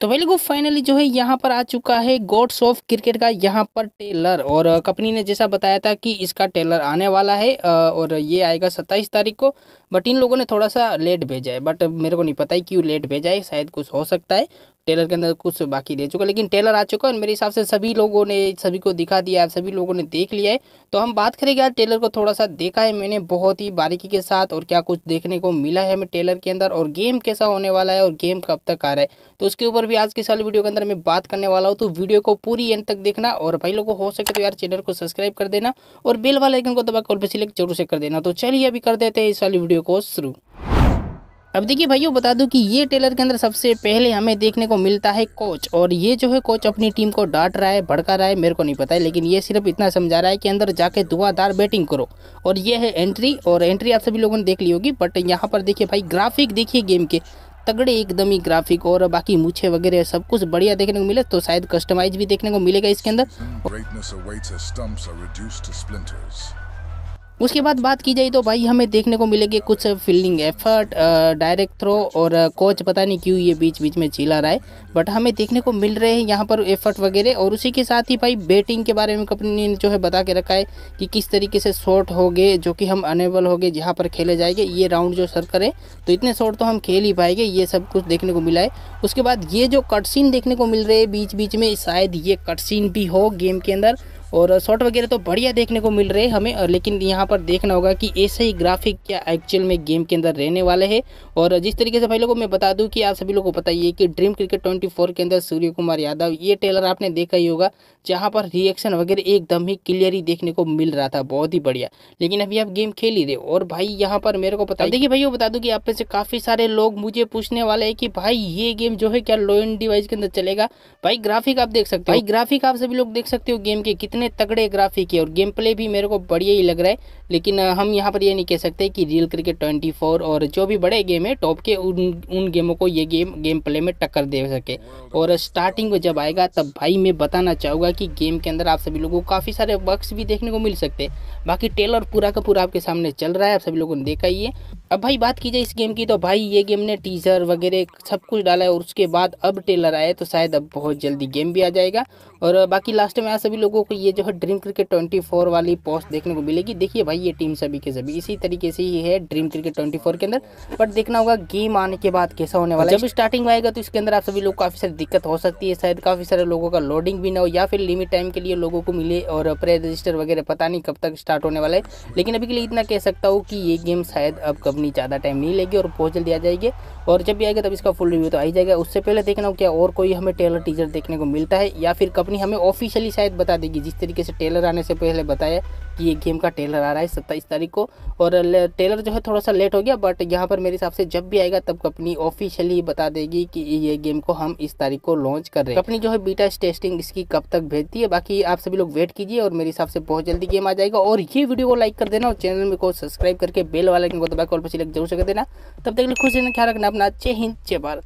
तो वैली को फाइनली जो है यहाँ पर आ चुका है गॉड्स ऑफ क्रिकेट का यहाँ पर टेलर और कंपनी ने जैसा बताया था कि इसका टेलर आने वाला है और ये आएगा सत्ताईस तारीख को बट इन लोगों ने थोड़ा सा लेट भेजा है बट मेरे को नहीं पता है क्यों लेट भेजा है शायद कुछ हो सकता है टेलर के अंदर कुछ बाकी रह चुका लेकिन टेलर आ चुका है मेरे हिसाब से सभी लोगों ने सभी को दिखा दिया है सभी लोगों ने देख लिया है तो हम बात करेंगे यार टेलर को थोड़ा सा देखा है मैंने बहुत ही बारीकी के साथ और क्या कुछ देखने को मिला है हमें टेलर के अंदर और गेम कैसा होने वाला है और गेम कब तक आ रहा है तो उसके ऊपर भी आज की साल वीडियो के अंदर मैं बात करने वाला हूँ तो वीडियो को पूरी एंड तक देखना और भाई लोगों को हो सके तो यार चैनल को सब्सक्राइब कर देना और बेल वाले आइकन को दबा कॉल पर सिलेक्ट जरूर से कर देना तो चलिए अभी कर देते हैं इस वाली वीडियो को शुरू अब देखिए भाइयों बता दूं कि ये टेलर के अंदर सबसे पहले हमें देखने को मिलता है कोच और ये जो है कोच अपनी टीम को डांट रहा है भड़का रहा है मेरे को नहीं पता है लेकिन ये सिर्फ इतना समझा रहा है कि अंदर जाके दुआदार बैटिंग करो और ये है एंट्री और एंट्री आप सभी लोगों ने देख ली होगी बट यहाँ पर देखिए भाई ग्राफिक देखिए गेम के तगड़े एकदम ही ग्राफिक और बाकी मूछे वगैरह सब कुछ बढ़िया देखने को मिले तो शायद कस्टमाइज भी देखने को मिलेगा इसके अंदर उसके बाद बात की जाए तो भाई हमें देखने को मिलेगी कुछ फील्डिंग एफर्ट डायरेक्ट थ्रो और कोच पता नहीं क्यों ये बीच बीच में चिल्ला रहा है बट हमें देखने को मिल रहे हैं यहाँ पर एफर्ट वगैरह और उसी के साथ ही भाई बैटिंग के बारे में कंपनी ने जो है बता के रखा है कि किस तरीके से शॉट हो गए जो कि हम अनेबल हो गए जहाँ पर खेले जाएंगे ये राउंड जो सर करें तो इतने शॉट तो हम खेल ही पाएंगे ये सब कुछ देखने को मिला है उसके बाद ये जो कटसीन देखने को मिल रहे हैं बीच बीच में शायद ये कटसीन भी हो गेम के अंदर और शॉट वगैरह तो बढ़िया देखने को मिल रहे हैं हमें लेकिन यहाँ पर देखना होगा कि ऐसे ही ग्राफिक क्या एक्चुअल में गेम के अंदर रहने वाले हैं और जिस तरीके से भाई लोगों मैं बता दूं कि आप सभी लोग को पता ही है कि ड्रीम क्रिकेट ट्वेंटी के अंदर सूर्य कुमार यादव ये टेलर आपने देखा ही होगा जहाँ पर रिएक्शन वगैरह एकदम ही क्लियर ही देखने को मिल रहा था बहुत ही बढ़िया लेकिन अभी आप गेम खेल ही रहे और भाई यहाँ पर मेरे को पता देखिए भाई वो बता दूँ कि आप में से काफ़ी सारे लोग मुझे पूछने वाले हैं कि भाई ये गेम जो है क्या लो एंड डिवाइस के अंदर चलेगा भाई ग्राफिक आप देख सकते हो भाई ग्राफिक आप सभी लोग देख सकते हो गेम के कितने इतने तगड़े ग्राफिक है और गेम प्ले भी मेरे को बढ़िया ही लग रहा है लेकिन हम यहाँ पर ये नहीं कह सकते कि रियल क्रिकेट ट्वेंटी फोर और जो भी बड़े गेम है टॉप के उन उन गेमों को ये गेम गेम प्ले में टक्कर दे सके और स्टार्टिंग में जब आएगा तब भाई मैं बताना चाहूँगा कि गेम के अंदर आप सभी लोगों को काफ़ी सारे बक्स भी देखने को मिल सकते हैं बाकी टेलर पूरा का पूरा आपके सामने चल रहा है आप सभी लोगों ने देखा ही है अब भाई बात की जाए इस गेम की तो भाई ये गेम ने टीज़र वगैरह सब कुछ डाला है और उसके बाद अब टेलर आया तो शायद अब बहुत जल्दी गेम भी आ जाएगा और बाकी लास्ट में आप सभी लोगों को ये जो है ड्रीम क्रिकेट ट्वेंटी फोर वाली पोस्ट देखने को मिलेगी देखिए भाई ये टीम सभी के सभी इसी तरीके से ही है ड्रीम क्रिकेट ट्वेंटी फोर के अंदर बट देखना होगा गेम आने के बाद कैसा होने वाला है जब स्टार्टिंग में आएगा तो इसके अंदर आप सभी लोग काफ़ी सारी दिक्कत हो सकती है शायद काफ़ी सारे लोगों का लोडिंग भी ना हो या फिर लिमिट टाइम के लिए लोगों को मिले और प्रे रजिस्टर वगैरह पता नहीं कब तक स्टार्ट होने वाला है लेकिन अभी के लिए इतना कह सकता हूँ कि ये गेम शायद अब कब इतनी ज़्यादा टाइम नहीं लेगी और बहुत जल्दी आ जाएगी और जब भी आएगा तब इसका फुल रिव्यू तो आई जाएगा उससे पहले देखना हो क्या और कोई हमें टेलर टीजर देखने को मिलता है या फिर कंपनी हमें ऑफिशियली शायद बता देगी जिस तरीके से टेलर आने से पहले बताया कि ये गेम का टेलर आ रहा है सत्ताईस तारीख को और टेलर जो है थोड़ा सा लेट हो गया बट यहाँ पर मेरे हिसाब से जब भी आएगा तब कंपनी ऑफिशियली बता देगी कि ये गेम को हम इस तारीख को लॉन्च कर रहे हैं कंपनी जो है बीटा टेस्टिंग इसकी कब तक भेजती है बाकी आप सभी लोग वेट कीजिए और मेरे हिसाब से बहुत जल्दी गेम आ जाएगा और ये वीडियो को लाइक कर देना और चैनल में को सब्सक्राइब करके बेल वाला को दबा को सिलेक्ट जरूर से कर देना तब तक के लिए खुश रहना ख्याल रखना अपना जय हिंद जय भारत